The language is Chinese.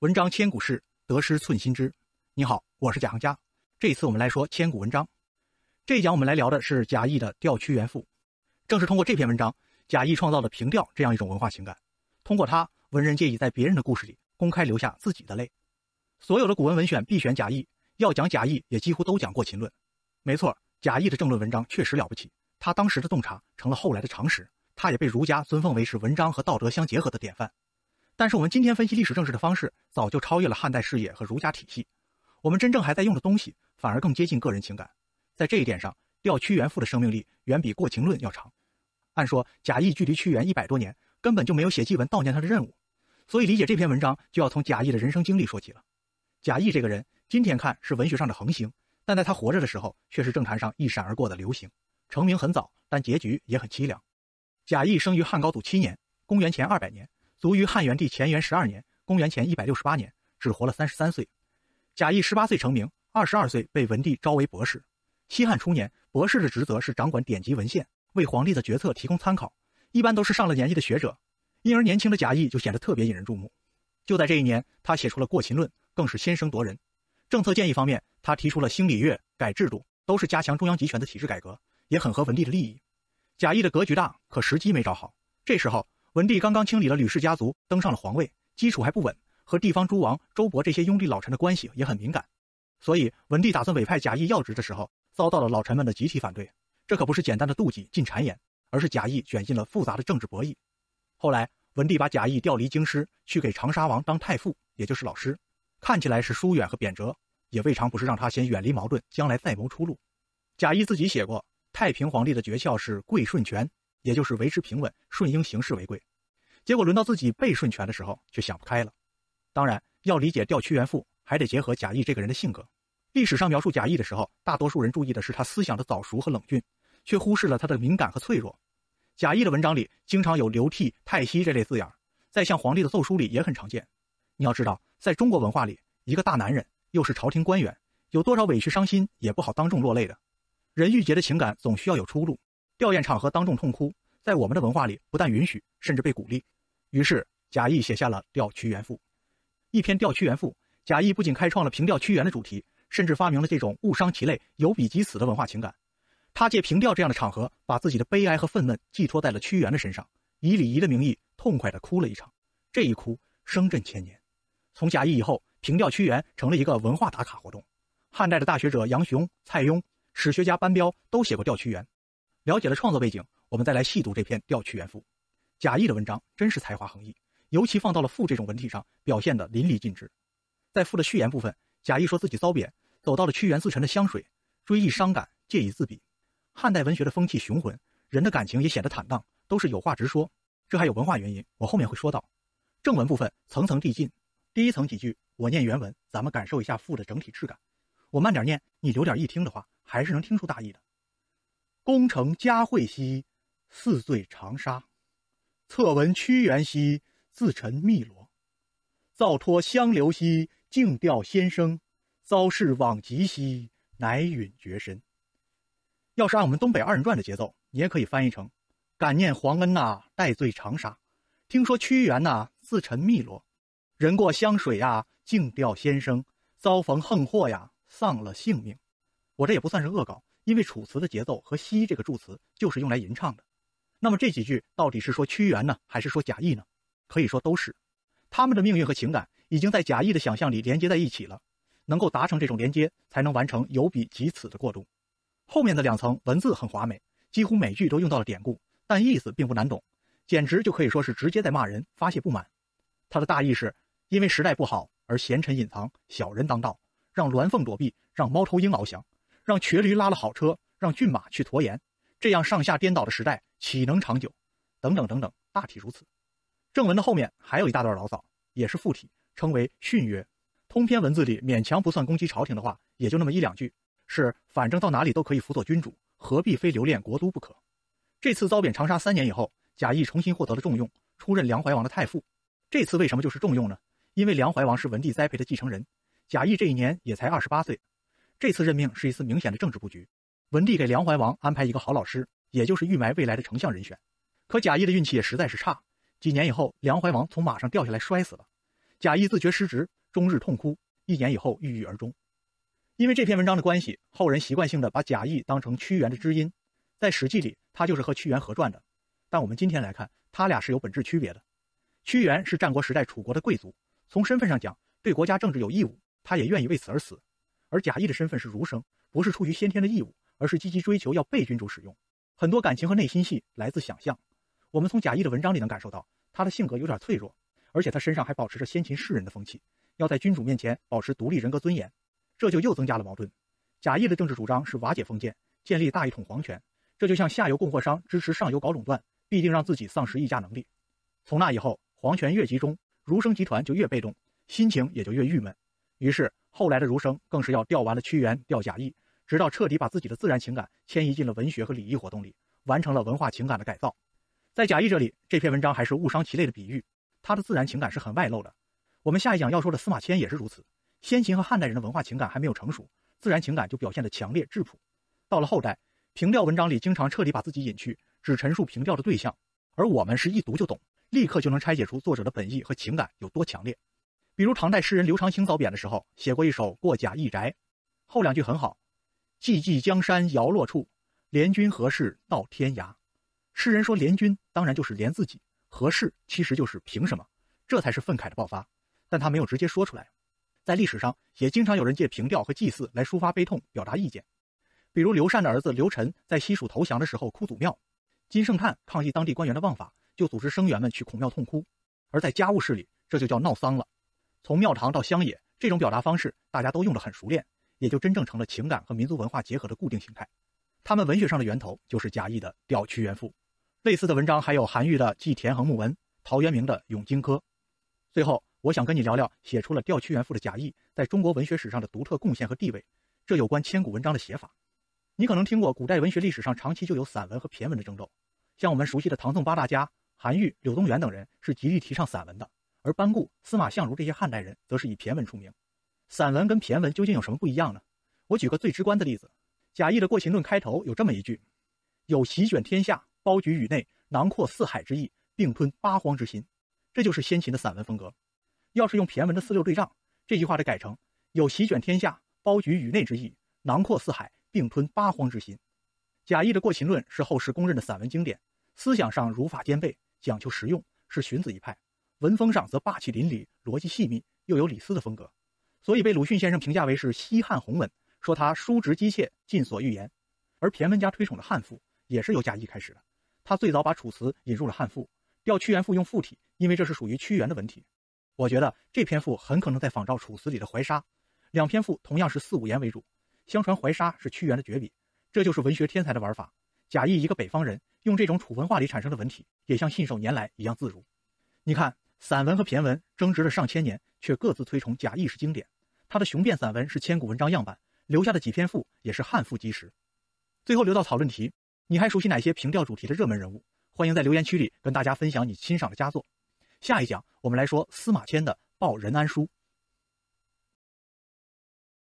文章千古事，得失寸心知。你好，我是贾行家。这一次我们来说千古文章。这一讲我们来聊的是贾谊的《调屈原赋》。正是通过这篇文章，贾谊创造了平调这样一种文化情感。通过他，文人界已在别人的故事里公开留下自己的泪。所有的古文文选必选贾谊，要讲贾谊也几乎都讲过《秦论》。没错，贾谊的政论文章确实了不起。他当时的洞察成了后来的常识。他也被儒家尊奉为是文章和道德相结合的典范。但是我们今天分析历史政治的方式早就超越了汉代视野和儒家体系，我们真正还在用的东西反而更接近个人情感，在这一点上，吊屈原赋的生命力远比过秦论要长。按说贾谊距离屈原一百多年，根本就没有写祭文悼念他的任务，所以理解这篇文章就要从贾谊的人生经历说起了。贾谊这个人今天看是文学上的恒星，但在他活着的时候却是政坛上一闪而过的流星。成名很早，但结局也很凄凉。贾谊生于汉高祖七年，公元前二百年。卒于汉元帝乾元十二年（公元前168年），只活了三十三岁。贾谊十八岁成名，二十二岁被文帝召为博士。西汉初年，博士的职责是掌管典籍文献，为皇帝的决策提供参考，一般都是上了年纪的学者，因而年轻的贾谊就显得特别引人注目。就在这一年，他写出了《过秦论》，更是先声夺人。政策建议方面，他提出了兴礼乐、改制度，都是加强中央集权的体制改革，也很合文帝的利益。贾谊的格局大，可时机没找好。这时候。文帝刚刚清理了吕氏家族，登上了皇位，基础还不稳，和地方诸王、周勃这些拥立老臣的关系也很敏感，所以文帝打算委派贾谊要职的时候，遭到了老臣们的集体反对。这可不是简单的妒忌、进谗言，而是贾谊卷进了复杂的政治博弈。后来，文帝把贾谊调离京师，去给长沙王当太傅，也就是老师。看起来是疏远和贬谪，也未尝不是让他先远离矛盾，将来再谋出路。贾谊自己写过，太平皇帝的诀窍是贵顺权。也就是维持平稳，顺应形势为贵。结果轮到自己被顺权的时候，却想不开了。当然，要理解掉屈原赋，还得结合贾谊这个人的性格。历史上描述贾谊的时候，大多数人注意的是他思想的早熟和冷峻，却忽视了他的敏感和脆弱。贾谊的文章里经常有流涕、叹息这类字眼，在向皇帝的奏疏里也很常见。你要知道，在中国文化里，一个大男人又是朝廷官员，有多少委屈伤心也不好当众落泪的人，郁结的情感总需要有出路。吊唁场合当众痛哭。在我们的文化里，不但允许，甚至被鼓励。于是，贾谊写下了《调屈原赋》。一篇《调屈原赋》，贾谊不仅开创了凭调屈原的主题，甚至发明了这种“物伤其类，有彼即死”的文化情感。他借凭吊这样的场合，把自己的悲哀和愤懑寄托在了屈原的身上，以礼仪的名义痛快地哭了一场。这一哭，声震千年。从贾谊以后，凭吊屈原成了一个文化打卡活动。汉代的大学者杨雄、蔡邕、史学家班彪都写过《调屈原》。了解了创作背景。我们再来细读这篇《调屈原赋》，贾谊的文章真是才华横溢，尤其放到了赋这种文体上，表现得淋漓尽致。在赋的序言部分，贾谊说自己遭贬，走到了屈原自沉的湘水，追忆伤感，借以自比。汉代文学的风气雄浑，人的感情也显得坦荡，都是有话直说。这还有文化原因，我后面会说到。正文部分层层递进，第一层几句，我念原文，咱们感受一下赋的整体质感。我慢点念，你留点意听的话，还是能听出大意的。功成佳慧兮。似醉长沙，侧闻屈原兮自沉汨罗，造托相流兮静钓先生，遭事往极兮乃陨绝身。要是按我们东北二人转的节奏，你也可以翻译成：感念皇恩啊，戴醉长沙。听说屈原呐，自沉汨罗，人过湘水呀，静钓先生，遭逢横祸呀，丧了性命。我这也不算是恶搞，因为《楚辞》的节奏和“兮”这个助词就是用来吟唱的。那么这几句到底是说屈原呢，还是说贾谊呢？可以说都是，他们的命运和情感已经在贾谊的想象里连接在一起了。能够达成这种连接，才能完成由彼及此的过渡。后面的两层文字很华美，几乎每句都用到了典故，但意思并不难懂，简直就可以说是直接在骂人，发泄不满。他的大意是，因为时代不好，而贤臣隐藏，小人当道，让鸾凤躲避，让猫头鹰翱翔，让瘸驴拉了好车，让骏马去驮盐，这样上下颠倒的时代。岂能长久？等等等等，大体如此。正文的后面还有一大段牢骚，也是附体，称为训曰。通篇文字里勉强不算攻击朝廷的话，也就那么一两句，是反正到哪里都可以辅佐君主，何必非留恋国都不可？这次遭贬长沙三年以后，贾谊重新获得了重用，出任梁怀王的太傅。这次为什么就是重用呢？因为梁怀王是文帝栽培的继承人，贾谊这一年也才二十八岁。这次任命是一次明显的政治布局，文帝给梁怀王安排一个好老师。也就是预埋未来的丞相人选，可贾谊的运气也实在是差。几年以后，梁怀王从马上掉下来摔死了，贾谊自觉失职，终日痛哭。一年以后，郁郁而终。因为这篇文章的关系，后人习惯性的把贾谊当成屈原的知音，在《史记》里，他就是和屈原合传的。但我们今天来看，他俩是有本质区别的。屈原是战国时代楚国的贵族，从身份上讲，对国家政治有义务，他也愿意为此而死。而贾谊的身份是儒生，不是出于先天的义务，而是积极追求要被君主使用。很多感情和内心戏来自想象。我们从贾谊的文章里能感受到，他的性格有点脆弱，而且他身上还保持着先秦士人的风气，要在君主面前保持独立人格尊严，这就又增加了矛盾。贾谊的政治主张是瓦解封建，建立大一统皇权，这就像下游供货商支持上游搞垄断，必定让自己丧失议价能力。从那以后，皇权越集中，儒生集团就越被动，心情也就越郁闷。于是后来的儒生更是要调完了屈原，调贾谊。直到彻底把自己的自然情感迁移进了文学和礼仪活动里，完成了文化情感的改造。在贾谊这里，这篇文章还是误伤其类的比喻，他的自然情感是很外露的。我们下一讲要说的司马迁也是如此。先秦和汉代人的文化情感还没有成熟，自然情感就表现得强烈质朴。到了后代，平调文章里经常彻底把自己隐去，只陈述平调的对象，而我们是一读就懂，立刻就能拆解出作者的本意和情感有多强烈。比如唐代诗人刘长卿早贬的时候，写过一首《过贾谊宅》，后两句很好。寂寂江山摇落处，联军何事到天涯？诗人说：“联军当然就是联自己，何事其实就是凭什么？这才是愤慨的爆发。”但他没有直接说出来。在历史上，也经常有人借凭吊和祭祀来抒发悲痛、表达意见，比如刘禅的儿子刘谌在西蜀投降的时候哭祖庙；金圣叹抗议当地官员的妄法，就组织生员们去孔庙痛哭。而在家务事里，这就叫闹丧了。从庙堂到乡野，这种表达方式大家都用得很熟练。也就真正成了情感和民族文化结合的固定形态。他们文学上的源头就是贾谊的《调屈原赋》，类似的文章还有韩愈的《祭田横墓文》、陶渊明的《咏荆轲》。最后，我想跟你聊聊写出了《调屈原赋》的贾谊在中国文学史上的独特贡献和地位。这有关千古文章的写法。你可能听过，古代文学历史上长期就有散文和骈文的争斗。像我们熟悉的唐宋八大家，韩愈、柳宗元等人是极力提倡散文的，而班固、司马相如这些汉代人则是以骈文出名。散文跟骈文究竟有什么不一样呢？我举个最直观的例子，《贾谊的过秦论》开头有这么一句：“有席卷天下，包局宇内，囊括四海之意，并吞八荒之心。”这就是先秦的散文风格。要是用骈文的四六对仗，这句话得改成：“有席卷天下，包局宇内之意，囊括四海，并吞八荒之心。”贾谊的《过秦论》是后世公认的散文经典，思想上儒法兼备，讲究实用，是荀子一派；文风上则霸气淋漓，逻辑细密，又有李斯的风格。所以被鲁迅先生评价为是西汉鸿文，说他叔直姬妾，尽所欲言。而骈文家推崇的汉赋，也是由贾谊开始的。他最早把楚辞引入了汉赋，调屈原赋用赋体，因为这是属于屈原的文体。我觉得这篇赋很可能在仿照楚辞里的《怀沙》。两篇赋同样是四五言为主。相传《怀沙》是屈原的绝笔，这就是文学天才的玩法。贾谊一个北方人，用这种楚文化里产生的文体，也像信手拈来一样自如。你看，散文和骈文争执了上千年，却各自推崇贾谊是经典。他的雄辩散文是千古文章样板，留下的几篇赋也是汉赋基石。最后留到讨论题，你还熟悉哪些平调主题的热门人物？欢迎在留言区里跟大家分享你欣赏的佳作。下一讲我们来说司马迁的《报任安书》。